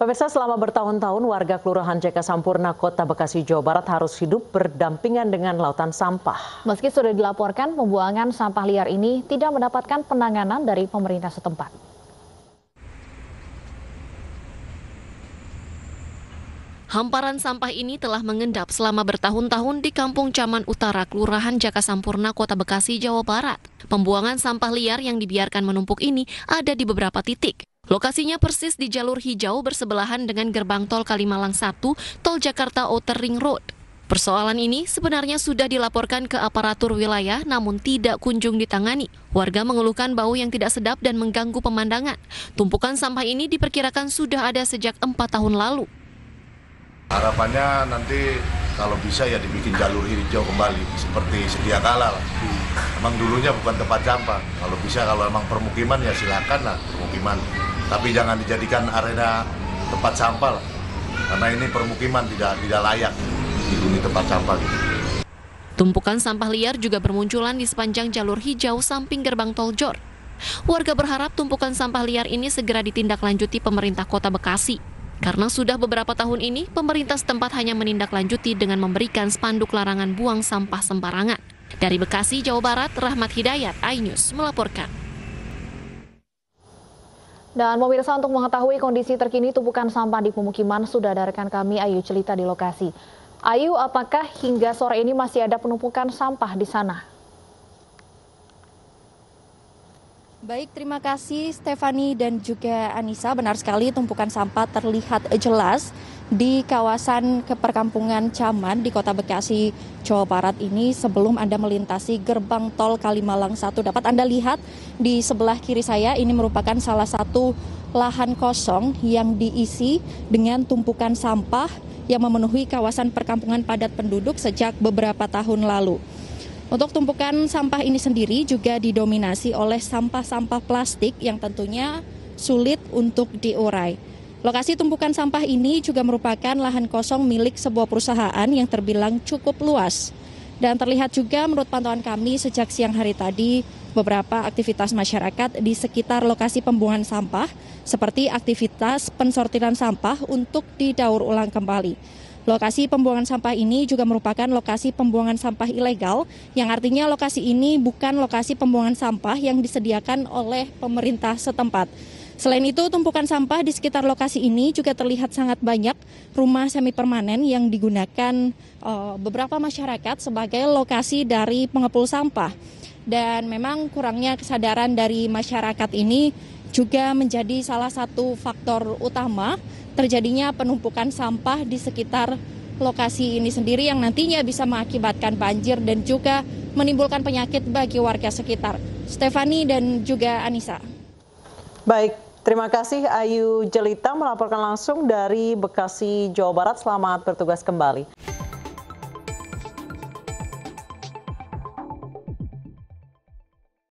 Pemirsa selama bertahun-tahun warga Kelurahan Jaka Sampurna Kota Bekasi Jawa Barat harus hidup berdampingan dengan lautan sampah. Meski sudah dilaporkan, pembuangan sampah liar ini tidak mendapatkan penanganan dari pemerintah setempat. Hamparan sampah ini telah mengendap selama bertahun-tahun di Kampung Caman Utara, Kelurahan Jaka Sampurna, Kota Bekasi, Jawa Barat. Pembuangan sampah liar yang dibiarkan menumpuk ini ada di beberapa titik, Lokasinya persis di jalur hijau bersebelahan dengan gerbang tol Kalimalang 1, tol Jakarta Outer Ring Road. Persoalan ini sebenarnya sudah dilaporkan ke aparatur wilayah namun tidak kunjung ditangani. Warga mengeluhkan bau yang tidak sedap dan mengganggu pemandangan. Tumpukan sampah ini diperkirakan sudah ada sejak empat tahun lalu. Harapannya nanti kalau bisa ya dibikin jalur hijau kembali seperti sedia kala lah. Emang dulunya bukan tempat sampah. Kalau bisa kalau emang permukiman ya silakan lah permukiman. Tapi jangan dijadikan arena tempat sampah lah. Karena ini permukiman tidak tidak layak dihuni tempat sampah gitu. Tumpukan sampah liar juga bermunculan di sepanjang jalur hijau samping gerbang tol Jor. Warga berharap tumpukan sampah liar ini segera ditindaklanjuti pemerintah kota Bekasi karena sudah beberapa tahun ini, pemerintah setempat hanya menindaklanjuti dengan memberikan spanduk larangan buang sampah sembarangan. Dari Bekasi, Jawa Barat, Rahmat Hidayat, iNews melaporkan. Dan pemirsa untuk mengetahui kondisi terkini tumpukan sampah di pemukiman sudah ada rekan kami Ayu Celita di lokasi. Ayu, apakah hingga sore ini masih ada penumpukan sampah di sana? Baik, terima kasih Stefani dan juga Anissa. Benar sekali tumpukan sampah terlihat jelas di kawasan keperkampungan Caman di Kota Bekasi, Jawa Barat ini sebelum Anda melintasi gerbang tol Kalimalang 1. Dapat Anda lihat di sebelah kiri saya ini merupakan salah satu lahan kosong yang diisi dengan tumpukan sampah yang memenuhi kawasan perkampungan padat penduduk sejak beberapa tahun lalu. Untuk tumpukan sampah ini sendiri juga didominasi oleh sampah-sampah plastik yang tentunya sulit untuk diurai. Lokasi tumpukan sampah ini juga merupakan lahan kosong milik sebuah perusahaan yang terbilang cukup luas. Dan terlihat juga menurut pantauan kami sejak siang hari tadi beberapa aktivitas masyarakat di sekitar lokasi pembuangan sampah seperti aktivitas pensortiran sampah untuk didaur ulang kembali. Lokasi pembuangan sampah ini juga merupakan lokasi pembuangan sampah ilegal, yang artinya lokasi ini bukan lokasi pembuangan sampah yang disediakan oleh pemerintah setempat. Selain itu, tumpukan sampah di sekitar lokasi ini juga terlihat sangat banyak rumah semi permanen yang digunakan eh, beberapa masyarakat sebagai lokasi dari pengepul sampah. Dan memang kurangnya kesadaran dari masyarakat ini juga menjadi salah satu faktor utama terjadinya penumpukan sampah di sekitar lokasi ini sendiri yang nantinya bisa mengakibatkan banjir dan juga menimbulkan penyakit bagi warga sekitar. Stefani dan juga Anissa. Baik, terima kasih Ayu Jelita melaporkan langsung dari Bekasi, Jawa Barat. Selamat bertugas kembali.